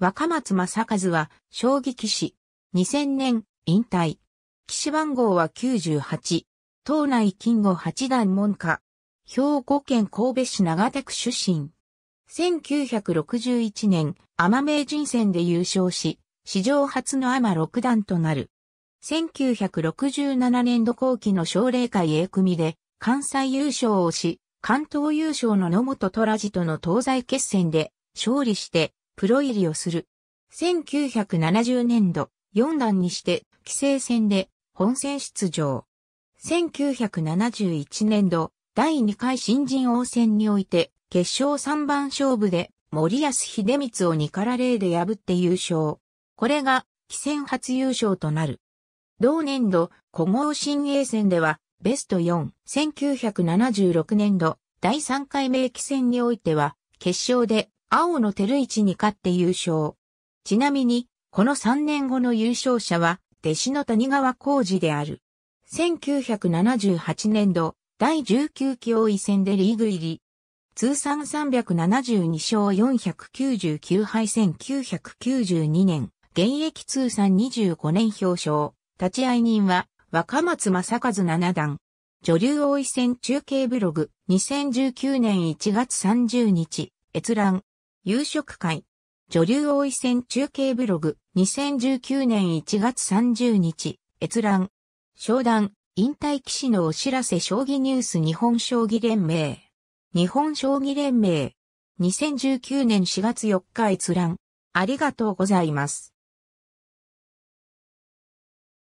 若松正和は、将棋騎士。2000年、引退。騎士番号は98。党内金吾八段門下。兵庫県神戸市長田区出身。1961年、天名人戦で優勝し、史上初の天六段となる。1967年度後期の奨励会 A 組で、関西優勝をし、関東優勝の野本虎次との東西決戦で、勝利して、プロ入りをする。1970年度、4段にして、規制戦で、本戦出場。1971年度、第2回新人王戦において、決勝3番勝負で、森安秀光を2から0で破って優勝。これが、棋戦初優勝となる。同年度、古豪新英戦では、ベスト4、1976年度、第3回名棋戦においては、決勝で、青の照市に勝って優勝。ちなみに、この3年後の優勝者は、弟子の谷川浩二である。1978年度、第19期王位戦でリーグ入り。通算372勝499敗1992年、現役通算25年表彰。立ち会い人は、若松正和七段。女流王位戦中継ブログ、2019年1月30日、閲覧。夕食会。女流王位戦中継ブログ。2019年1月30日。閲覧。商談。引退騎士のお知らせ将棋ニュース日本将棋連盟。日本将棋連盟。2019年4月4日閲覧。ありがとうございます。